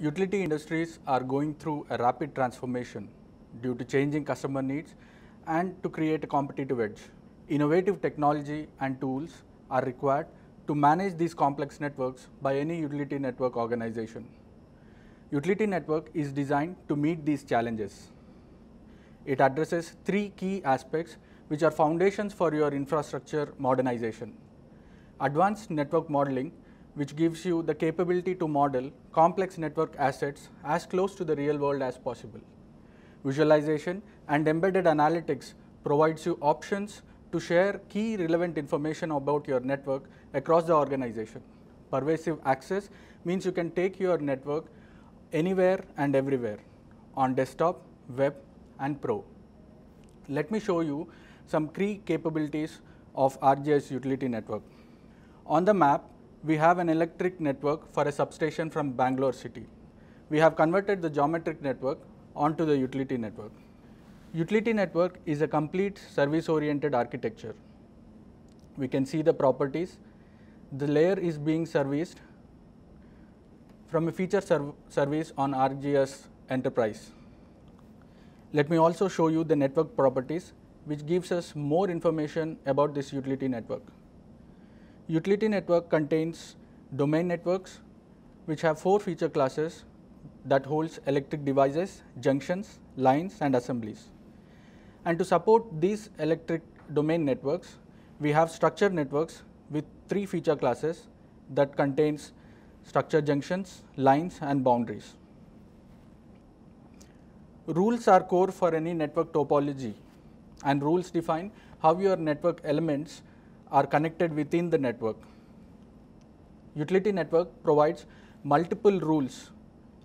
Utility industries are going through a rapid transformation due to changing customer needs and to create a competitive edge. Innovative technology and tools are required to manage these complex networks by any utility network organization. Utility network is designed to meet these challenges. It addresses three key aspects which are foundations for your infrastructure modernization. Advanced network modeling which gives you the capability to model complex network assets as close to the real world as possible. Visualization and embedded analytics provides you options to share key relevant information about your network across the organization. Pervasive access means you can take your network anywhere and everywhere on desktop, web and pro. Let me show you some key capabilities of RGS utility network. On the map, we have an electric network for a substation from Bangalore city. We have converted the geometric network onto the utility network. Utility network is a complete service oriented architecture. We can see the properties. The layer is being serviced from a feature serv service on ArcGIS Enterprise. Let me also show you the network properties which gives us more information about this utility network. Utility network contains domain networks which have four feature classes that holds electric devices, junctions, lines and assemblies. And to support these electric domain networks, we have structure networks with three feature classes that contains structure junctions, lines and boundaries. Rules are core for any network topology and rules define how your network elements are connected within the network. Utility network provides multiple rules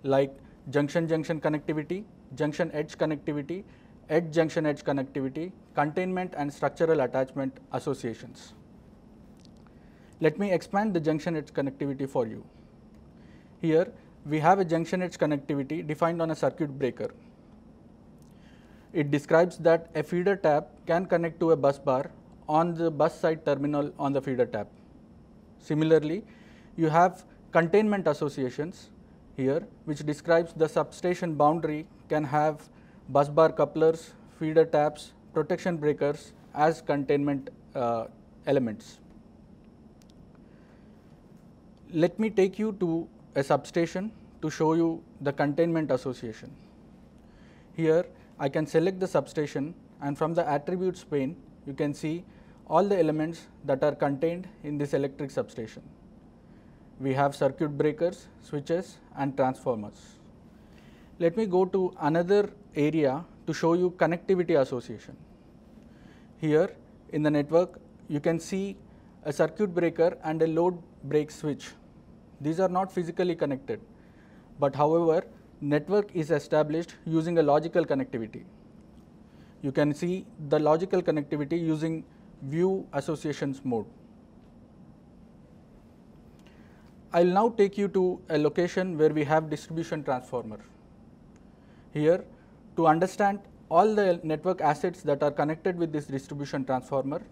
like junction-junction connectivity, junction-edge connectivity, edge-junction-edge connectivity, containment and structural attachment associations. Let me expand the junction-edge connectivity for you. Here, we have a junction-edge connectivity defined on a circuit breaker. It describes that a feeder tap can connect to a bus bar on the bus side terminal on the feeder tap. Similarly, you have containment associations here which describes the substation boundary can have bus bar couplers, feeder taps, protection breakers as containment uh, elements. Let me take you to a substation to show you the containment association. Here I can select the substation and from the attributes pane you can see all the elements that are contained in this electric substation. We have circuit breakers, switches and transformers. Let me go to another area to show you connectivity association. Here in the network you can see a circuit breaker and a load break switch. These are not physically connected, but however network is established using a logical connectivity you can see the logical connectivity using view associations mode. I will now take you to a location where we have distribution transformer. Here to understand all the network assets that are connected with this distribution transformer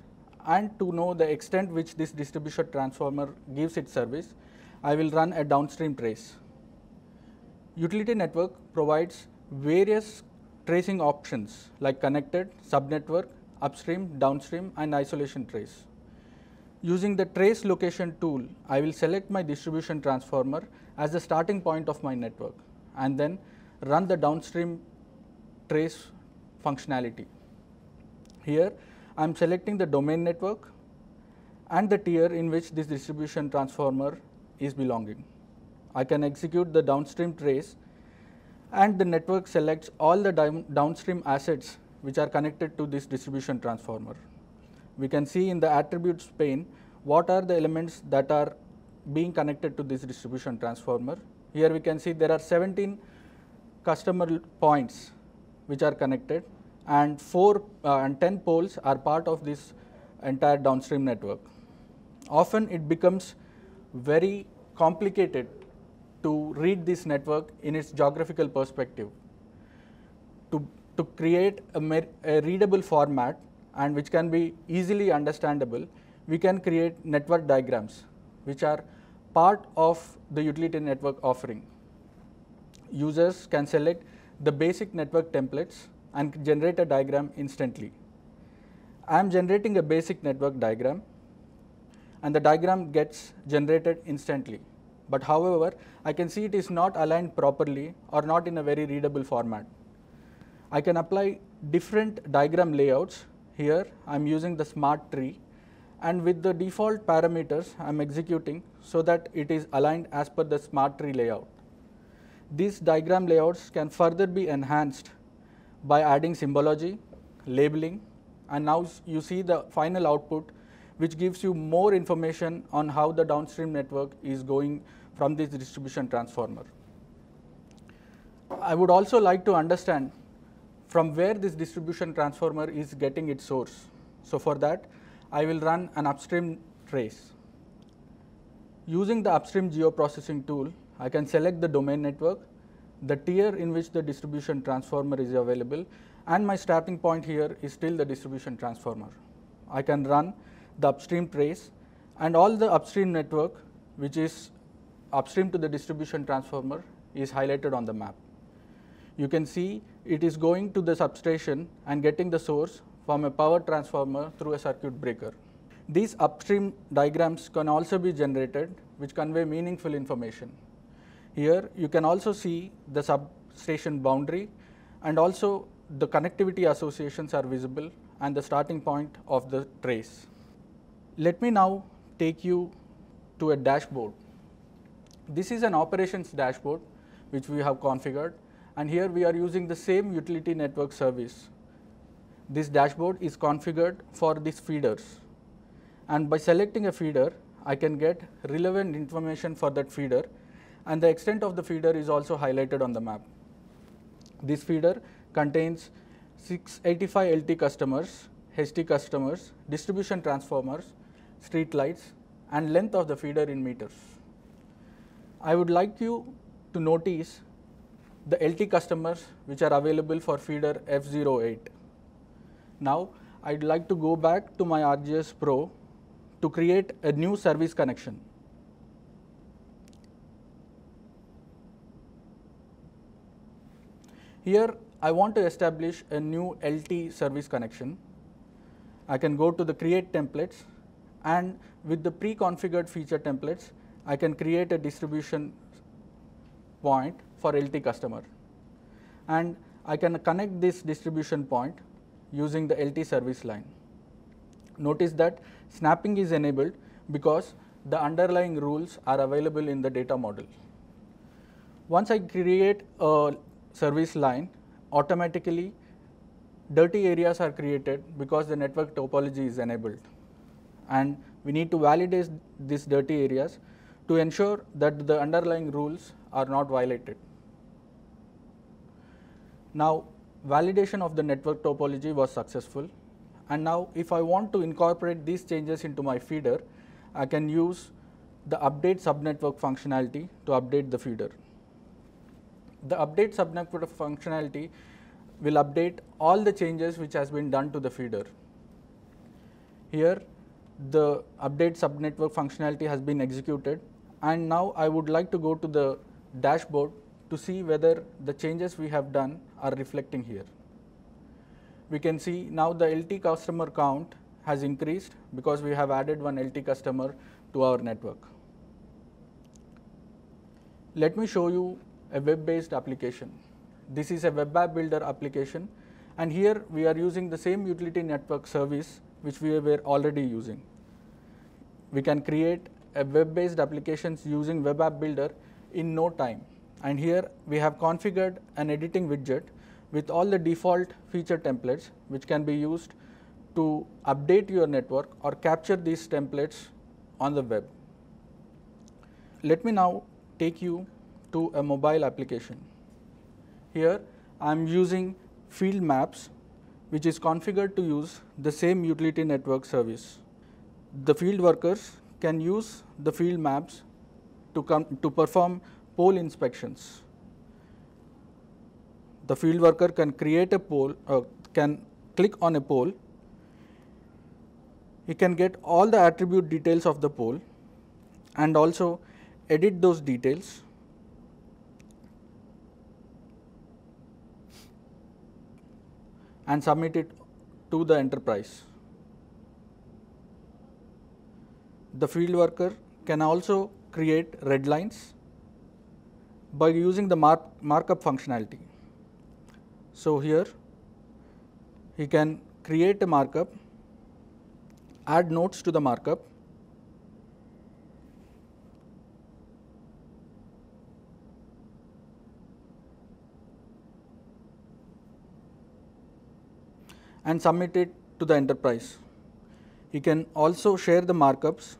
and to know the extent which this distribution transformer gives its service, I will run a downstream trace. Utility network provides various tracing options like connected, subnetwork, upstream, downstream and isolation trace. Using the trace location tool, I will select my distribution transformer as the starting point of my network and then run the downstream trace functionality. Here, I am selecting the domain network and the tier in which this distribution transformer is belonging. I can execute the downstream trace and the network selects all the downstream assets which are connected to this distribution transformer. We can see in the attributes pane what are the elements that are being connected to this distribution transformer. Here we can see there are 17 customer points which are connected and 4 uh, and 10 poles are part of this entire downstream network. Often it becomes very complicated to read this network in its geographical perspective, to, to create a, a readable format and which can be easily understandable, we can create network diagrams which are part of the utility network offering. Users can select the basic network templates and generate a diagram instantly. I am generating a basic network diagram and the diagram gets generated instantly but however, I can see it is not aligned properly or not in a very readable format. I can apply different diagram layouts. Here I am using the smart tree and with the default parameters I am executing so that it is aligned as per the smart tree layout. These diagram layouts can further be enhanced by adding symbology, labeling and now you see the final output which gives you more information on how the downstream network is going from this distribution transformer. I would also like to understand from where this distribution transformer is getting its source. So, for that I will run an upstream trace. Using the upstream geoprocessing tool, I can select the domain network, the tier in which the distribution transformer is available and my starting point here is still the distribution transformer. I can run the upstream trace and all the upstream network which is upstream to the distribution transformer is highlighted on the map. You can see it is going to the substation and getting the source from a power transformer through a circuit breaker. These upstream diagrams can also be generated which convey meaningful information. Here you can also see the substation boundary and also the connectivity associations are visible and the starting point of the trace. Let me now take you to a dashboard this is an operations dashboard which we have configured and here we are using the same utility network service. This dashboard is configured for these feeders and by selecting a feeder I can get relevant information for that feeder and the extent of the feeder is also highlighted on the map. This feeder contains 685 LT customers, HT customers, distribution transformers, street lights and length of the feeder in meters. I would like you to notice the LT customers which are available for feeder F08. Now I'd like to go back to my RGS Pro to create a new service connection. Here I want to establish a new LT service connection. I can go to the create templates and with the pre-configured feature templates I can create a distribution point for LT customer and I can connect this distribution point using the LT service line. Notice that snapping is enabled because the underlying rules are available in the data model. Once I create a service line, automatically dirty areas are created because the network topology is enabled and we need to validate these dirty areas to ensure that the underlying rules are not violated. Now, validation of the network topology was successful and now if I want to incorporate these changes into my feeder, I can use the update subnetwork functionality to update the feeder. The update subnetwork functionality will update all the changes which has been done to the feeder. Here the update subnetwork functionality has been executed and now I would like to go to the dashboard to see whether the changes we have done are reflecting here. We can see now the LT customer count has increased because we have added one LT customer to our network. Let me show you a web-based application. This is a web app builder application and here we are using the same utility network service which we were already using we can create a web-based applications using web app builder in no time. And here we have configured an editing widget with all the default feature templates which can be used to update your network or capture these templates on the web. Let me now take you to a mobile application. Here I am using field maps which is configured to use the same utility network service the field workers can use the field maps to, come, to perform pole inspections. The field worker can create a pole, uh, can click on a pole, he can get all the attribute details of the pole and also edit those details. and submit it to the enterprise. the field worker can also create red lines by using the mark, markup functionality. So, here he can create a markup, add notes to the markup, and submit it to the enterprise. He can also share the markups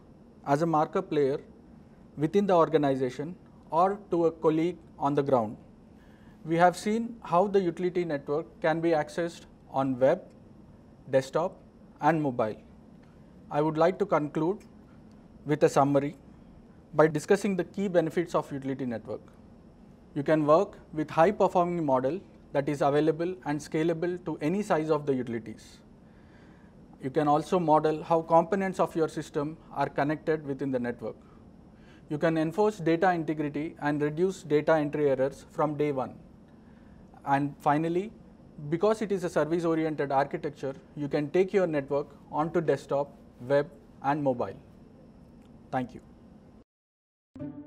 as a marker player within the organization or to a colleague on the ground. We have seen how the utility network can be accessed on web, desktop and mobile. I would like to conclude with a summary by discussing the key benefits of utility network. You can work with high performing model that is available and scalable to any size of the utilities. You can also model how components of your system are connected within the network. You can enforce data integrity and reduce data entry errors from day one. And finally, because it is a service-oriented architecture, you can take your network onto desktop, web, and mobile. Thank you.